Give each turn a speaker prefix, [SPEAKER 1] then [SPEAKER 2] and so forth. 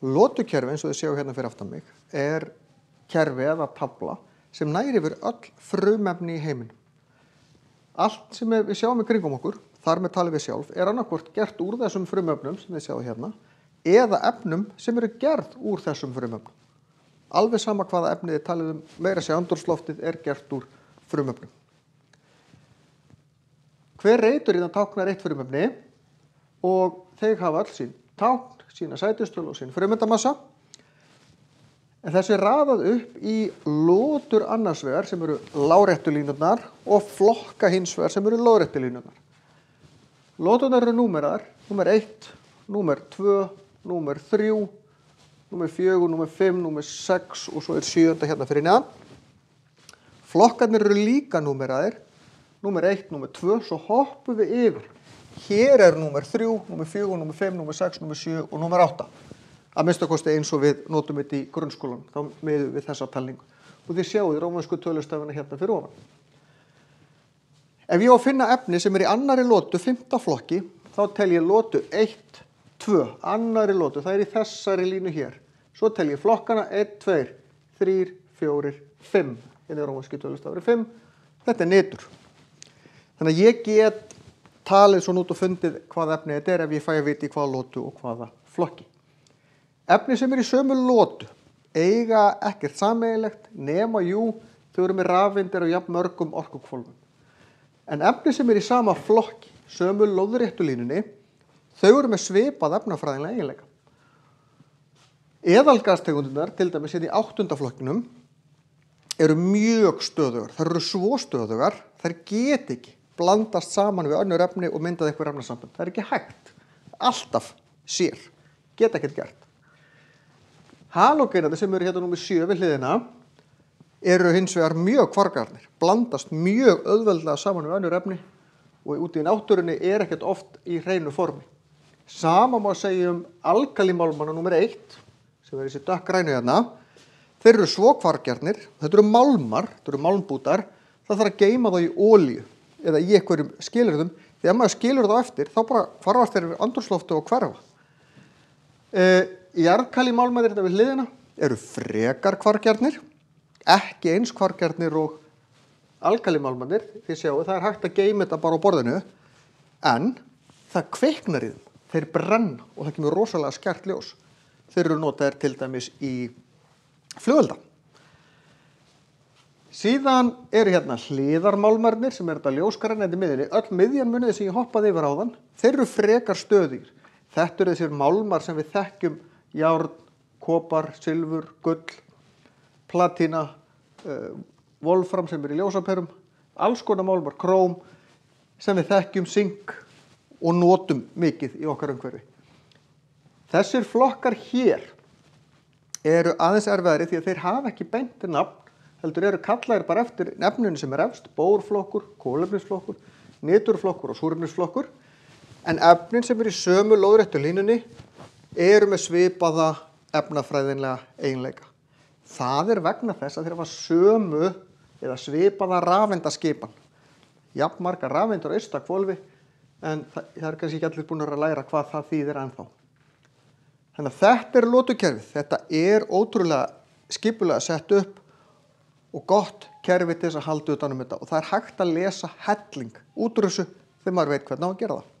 [SPEAKER 1] Lótukerfi eins og þið séu hérna fyrir aftan mig er kerfi eða tabla sem næri yfir öll frumefni í heiminn. Allt sem við sjáum í kringum okkur, þar með talið við sjálf, er annarkort gert úr þessum frumöfnum sem þið sjáu hérna eða efnum sem eru gerð úr þessum frumöfnum. Alveg sama hvaða efni þið talið um, meira sé andurslóftið er gert úr frumöfnum. Hver reytur í þann táknar eitt frumöfni og þeir hafa allsýn tákn, sína sætustölu og sín frumöndamassa. En þessi er raðað upp í lótur annarsvegar sem eru lárettulínurnar og flokka hinsvegar sem eru lórettulínurnar. Lótunar eru númerar, númer 1, númer 2, númer 3, númer 4, númer 5, númer 6 og svo er 7 hérna fyrir neðan. Flokkarnir eru líka númeraðir, númer 1, númer 2, svo hoppum við yfir Hér er númer 3, númer 4, númer 5, númer 6, númer 7 og númer 8. Að minnstakosti eins og við notum þetta í grunnskólan, þá meðu við þessa talningu. Og þið sjáu því rómansku tölustafina hérna fyrir ofan. Ef ég á að finna efni sem er í annari lótu, 5. flokki, þá tel ég lótu 1, 2, annari lótu, það er í þessari línu hér. Svo tel ég flokkana 1, 2, 3, 4, 5. Þetta er rómansku tölustafina 5. Þetta er netur. Þannig að ég get talið svo nút og fundið hvað efni þetta er ef ég fæ að viti hvaða lótu og hvaða flokki. Efni sem er í sömu lótu eiga ekkert sameigilegt nema jú þau eru með rafindir og jafn mörgum orkukvólum. En efni sem er í sama flokki, sömu lóðuréttulínunni, þau eru með svipað efnafræðinlega eiginleika. Eðalgastegundunar, til dæmis hérna í áttundaflokkinum, eru mjög stöðugar, þær eru svo stöðugar, þær get ekki blandast saman við önnur efni og myndað eitthvað rafnarsambund. Það er ekki hægt. Alltaf sér. Geta ekkert gert. Halogenandi sem eru hérna númið 7 við hliðina eru hins vegar mjög kvargarnir. Blandast mjög öðveldlega saman við önnur efni og út í náttúrunni er ekkert oft í hreinu formi. Sama má segja um alkalimálmanna númið 1 sem er þessi dökkrænu hérna. Þeir eru svokvargarnir, þetta eru málmar, þetta eru málmbútar, það þarf að geima þá í ólíu eða í einhverjum skilurðum því að maður skilur það eftir þá bara farvast þeir við andurslóftu og hverfa e, Jarkali málmæðir þetta hérna við hliðina eru frekar kvargjarnir ekki eins kvargjarnir og alkali málmæðir því sjáu það er hægt að geima þetta bara á borðinu en það kveiknar í þeim þeir brenna og það kemur rosalega skert ljós þeir eru notaðir til dæmis í fljóðeldan Síðan eru hérna hliðarmálmarnir sem er þetta ljóskarannandi miðinni. Öll miðjan muniði sem ég hoppaði yfir á þann, þeir eru frekar stöðir. Þetta eru þessir málmar sem við þekkjum járn, kopar, sylfur, gull, platina, uh, eh, volfram sem er í ljósaperum, alls konar málmar, króm sem við þekkjum syng og nótum mikið í okkar umhverfi. Þessir flokkar hér eru aðeins erfiðari því að þeir hafa ekki beinti nafn heldur eru kallaðir bara eftir nefnunum sem er efst, bórflokkur, kólefnisflokkur, niturflokkur og súrefnisflokkur en efnin sem eru í sömu lóðrættu línunni eru með svipaða efnafræðinlega eiginleika. Það er vegna þess að þeirra var sömu eða svipaða rafendaskipan. Jafn marga rafendur á ystakvolfi en það, það er kannski ekki allir búin að læra hvað það þýðir ennþá. Þannig að þetta er lótukerfið. Þetta er ótrúlega skipulega sett upp og gott kerfi til þess að halda utanum þetta og það er hægt að lesa helling útrússu þegar maður veit hvernig á að gera það.